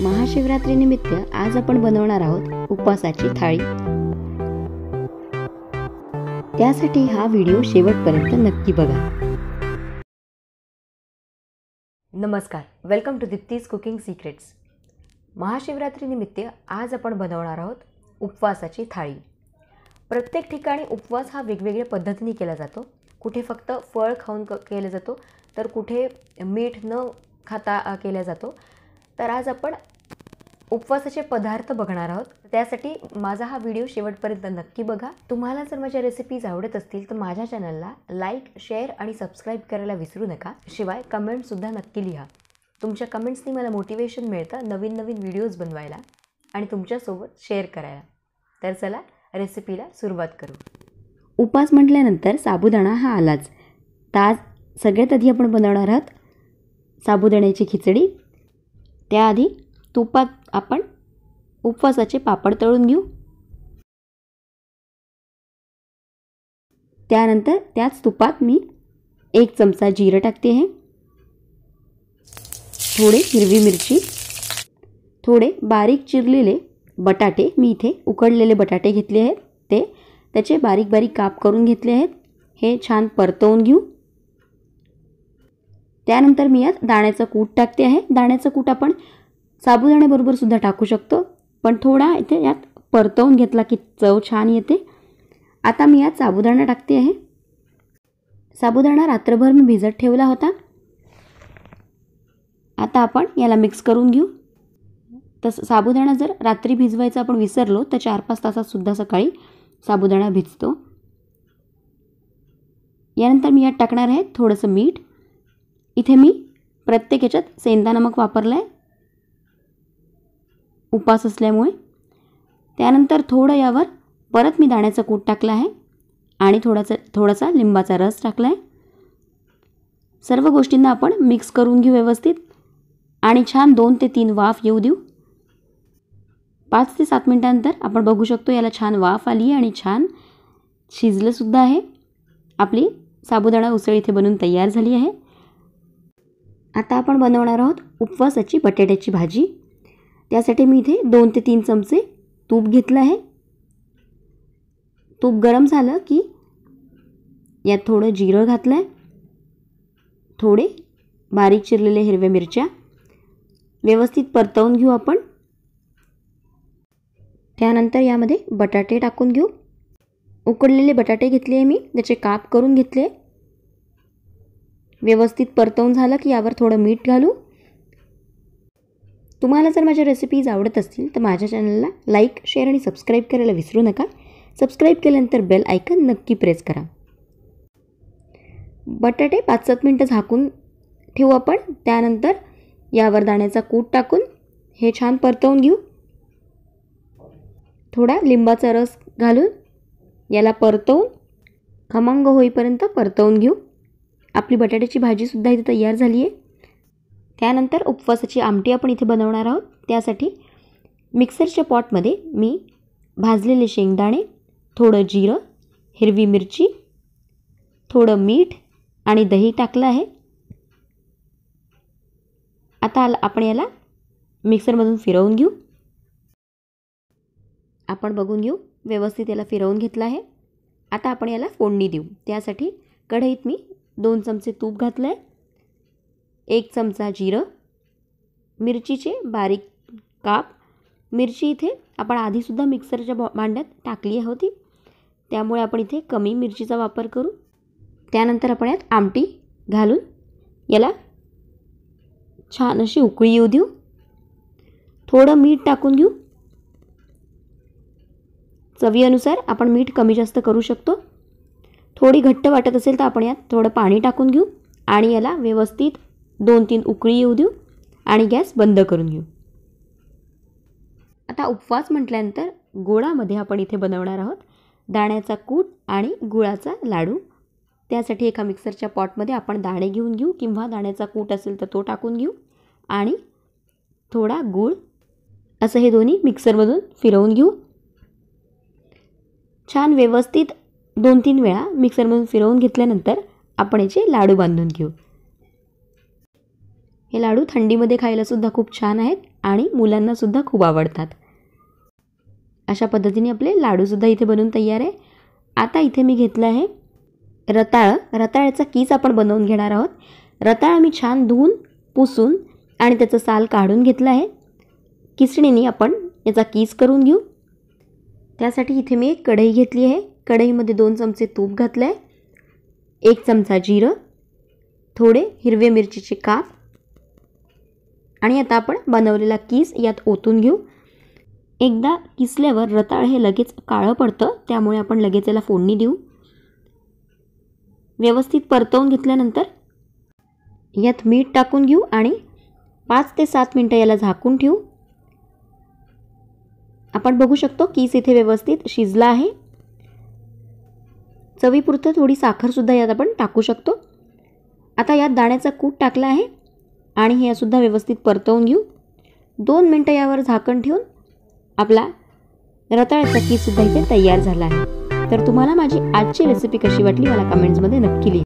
महाशिवरात्री निमित्त आज आपण बनवणार आहोत उपवासाची थाळी त्यासाठी हा व्हिडिओ शेवटपर्यंत नक्की बघा नमस्कार welcome to Dipti's cooking secrets निमित्त आज आपण बनवणार आहोत उपवासाची थाळी प्रत्येक ठिकाणी उपवास हा वेगवेगळ्या पद्धतीने केला जातो कुठे फक्त फळ खाऊन क केला जातो तर कुठे मीठ न खाता केला जातो तर आज आपण उपवासाचे पदार्थ बघणार आहोत त्यासाठी माझा हा व्हिडिओ शेवटपर्यंत नक्की बघा तुम्हाला जर माझ्या रेसिपीज आवडत असतील तर माझ्या चॅनलला लाईक शेअर आणि सबस्क्राईब करायला विसरू नका शिवाय कमेंटसुद्धा नक्की लिहा तुमच्या कमेंट्सनी मला मोटिवेशन मिळतं नवीन नवीन व्हिडिओज बनवायला आणि तुमच्यासोबत शेअर करायला तर चला रेसिपीला सुरुवात करू उपास म्हटल्यानंतर साबुदाणा हा आलाच ताज सगळ्यात आधी आपण बनवणार आहात साबुदाण्याची खिचडी त्याआधी तुपात आपण उपवासाचे पापड तळून घेऊ त्यानंतर त्याच तुपात मी एक चमचा जिरं टाकते आहे थोडे हिरवी मिरची थोडे बारीक चिरलेले बटाटे मी इथे उकडलेले बटाटे घेतले आहेत ते त्याचे बारीक बारीक काप करून घेतले आहेत हे छान परतवून घेऊ त्यानंतर मी यात दाण्याचं कूट टाकते आहे दाण्याचं कूट आपण साबुदाण्याबरोबर सुद्धा टाकू शकतो पण थोडा इथे यात परतवून घेतला की चव छान येते आता मी यात साबुदाणा टाकते आहे साबुदाणा रात्रभर मी भिजत ठेवला होता आता आपण याला मिक्स करून घेऊ तसं साबुदाणा जर रात्री भिजवायचा आपण विसरलो तर चार पाच तासातसुद्धा सकाळी साबुदाणा भिजतो यानंतर मी यात टाकणार आहे थोडंसं मीठ इथे मी प्रत्येक याच्यात सेंदा नमक वापरलं आहे उपास असल्यामुळे त्यानंतर थोडं यावर परत मी दाण्याचं कूट टाकलं आहे आणि थोडासा थोडासा लिंबाचा रस टाकला आहे सर्व गोष्टींना आपण मिक्स करून घेऊ व्यवस्थित आणि छान दोन ते तीन वाफ येऊ देऊ पाच ते सात मिनटानंतर आपण बघू शकतो याला छान वाफ आली आहे आणि छान शिजलंसुद्धा आहे आपली साबुदाणा उसळ इथे बनून तयार झाली आहे आता आपण बनवणार आहोत उपवासाची बटाट्याची भाजी त्यासाठी मी इथे दोन ते तीन चमचे तूप घेतलं आहे तूप गरम झालं की यात थोडं जिरं घातलं आहे थोडे बारीक चिरलेले हिरव्या मिरच्या व्यवस्थित परतवून घेऊ आपण त्यानंतर यामध्ये बटाटे टाकून घेऊ उकडलेले बटाटे घेतले आहे मी त्याचे काप करून घेतले व्यवस्थित परतवून झालं की यावर थोडं मीठ घालू तुम्हाला जर माझ्या रेसिपीज आवडत असतील तर माझ्या चॅनलला लाईक शेअर आणि सबस्क्राईब करायला विसरू नका सबस्क्राईब केल्यानंतर बेल ऐकन नक्की प्रेस करा बटाटे पाच सात मिनटं झाकून ठेवू आपण त्यानंतर यावर दाण्याचा कूट टाकून हे छान परतवून घेऊ थोडा लिंबाचा रस घालून याला परतवून खमंग होईपर्यंत परतवून घेऊ आपली बटाट्याची भाजीसुद्धा इथे तयार झाली आहे त्यानंतर उपवासाची आमटी आपण इथे बनवणार आहोत त्यासाठी मिक्सरच्या पॉटमध्ये मी भाजलेले शेंगदाणे थोडं जिरं हिरवी मिरची थोडं मीठ आणि दही टाकलं आहे आता आपण याला मिक्सरमधून फिरवून घेऊ आपण बघून घेऊ व्यवस्थित याला फिरवून घेतलं आहे आता आपण याला फोडणी देऊ त्यासाठी कढईत मी दोन चमचे तूप घातलं आहे एक चमचा जिरं मिरचीचे बारीक काप मिरची इथे आपण आधीसुद्धा मिक्सरच्या बॉ भांड्यात टाकली होती त्यामुळे आपण इथे कमी मिरचीचा वापर करू त्यानंतर आपण यात आमटी घालून याला छान अशी उकळी येऊ देऊ थोडं मीठ टाकून घेऊ चवीनुसार आपण मीठ कमी जास्त करू शकतो थोडी घट्ट वाटत असेल तर आपण यात थोडं पाणी टाकून घेऊ आणि याला व्यवस्थित दोन तीन उकळी येऊ देऊ आणि गॅस बंद करून घेऊ आता उपवास म्हटल्यानंतर गोळामध्ये आपण इथे बनवणार आहोत दाण्याचा कूट आणि गुळाचा लाडू त्यासाठी एका मिक्सरच्या पॉटमध्ये आपण दाणे घेऊन घेऊ किंवा दाण्याचा कूट असेल तर तो टाकून घेऊ आणि थोडा गूळ असं हे दोन्ही मिक्सरमधून फिरवून घेऊ छान व्यवस्थित दोन तीन वेळा मिक्सरमधून फिरवून घेतल्यानंतर आपण याचे लाडू बांधून घेऊ हे लाडू थंडीमध्ये खायलासुद्धा खूप छान आहेत आणि मुलांनासुद्धा खूप आवडतात अशा पद्धतीने आपले लाडूसुद्धा इथे बनवून तयार आहे आता इथे मी घेतलं आहे रताळं रताळ्याचा कीस आपण बनवून घेणार आहोत रताळ मी छान धुवून पुसून आणि त्याचं साल काढून घेतलं आहे किसणीने आपण याचा कीस करून घेऊ त्यासाठी इथे मी एक कढई घेतली आहे कढईमध्ये दोन चमचे तूप घातलं आहे एक चमचा जिरं थोडे हिरवे मिरचीचे काप आणि आता आपण बनवलेला किस यात ओतून घेऊ एकदा किसल्यावर रताळ हे लगेच काळं पडतं त्यामुळे आपण लगेच याला फोडणी देऊ व्यवस्थित परतवून घेतल्यानंतर यात मीठ टाकून घेऊ आणि पाच ते सात मिनटं याला झाकून ठेवू आपण बघू शकतो किस इथे व्यवस्थित शिजला आहे चवीपुरतं थोडी साखरसुद्धा यात आपण टाकू शकतो आता यात दाण्याचा कूट टाकला आहे आणि हे सुद्धा व्यवस्थित परतवून घेऊ दोन मिनटं यावर झाकण ठेवून आपला रताळ्याचा कीसुद्धा इथे तयार झाला आहे तर तुम्हाला माझी आजची रेसिपी कशी वाटली मला कमेंट्समध्ये नक्की लिहा